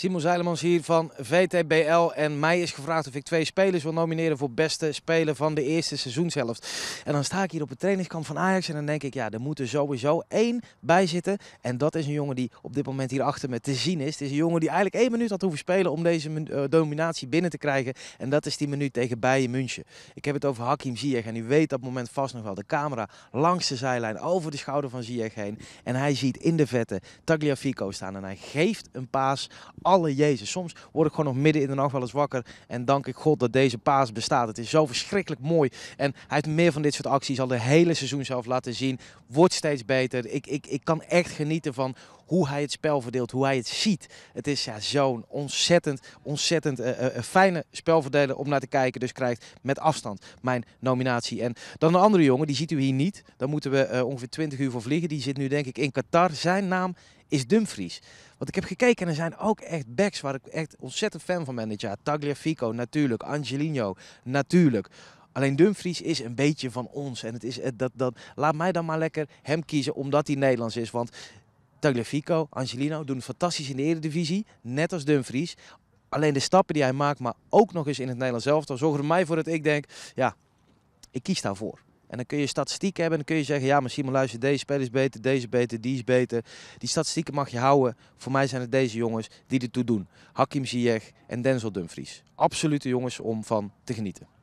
Simon Zeilemans hier van VTBL. En mij is gevraagd of ik twee spelers wil nomineren voor beste speler van de eerste seizoenshelft. En dan sta ik hier op het trainingskamp van Ajax en dan denk ik, ja, er moet er sowieso één bij zitten. En dat is een jongen die op dit moment hier achter me te zien is. Het is een jongen die eigenlijk één minuut had hoeven spelen om deze eh, dominatie binnen te krijgen. En dat is die minuut tegen Bayern München. Ik heb het over Hakim Ziyech en u weet dat moment vast nog wel. De camera langs de zijlijn, over de schouder van Ziyech heen. En hij ziet in de vette Tagliafico staan en hij geeft een paas alle Jezus. Soms word ik gewoon nog midden in de nacht wel eens wakker en dank ik God dat deze paas bestaat. Het is zo verschrikkelijk mooi. En hij heeft meer van dit soort acties al de hele seizoen zelf laten zien. Wordt steeds beter. Ik, ik, ik kan echt genieten van hoe hij het spel verdeelt, hoe hij het ziet. Het is ja, zo'n ontzettend, ontzettend eh, eh, eh, fijne spelverdeler om naar te kijken. Dus krijgt met afstand mijn nominatie. En dan een andere jongen, die ziet u hier niet. Daar moeten we ongeveer 20 uur voor vliegen. Die zit nu denk ik in Qatar. Zijn naam is Dumfries. Want ik heb gekeken en er zijn ook echt backs waar ik echt ontzettend fan van ben dit jaar. Tagliafico natuurlijk, Angelino natuurlijk. Alleen Dumfries is een beetje van ons. En het is, dat, dat, laat mij dan maar lekker hem kiezen omdat hij Nederlands is. Want Tagliafico, Angelino doen fantastisch in de Eredivisie. Net als Dumfries. Alleen de stappen die hij maakt, maar ook nog eens in het Nederlands Dan zorgen er mij voor dat ik denk, ja, ik kies daarvoor. En dan kun je statistieken hebben en dan kun je zeggen, ja, maar Simon, luister, deze speler is beter, deze beter, die is beter. Die statistieken mag je houden. Voor mij zijn het deze jongens die ertoe doen. Hakim Ziyech en Denzel Dumfries. Absolute jongens om van te genieten.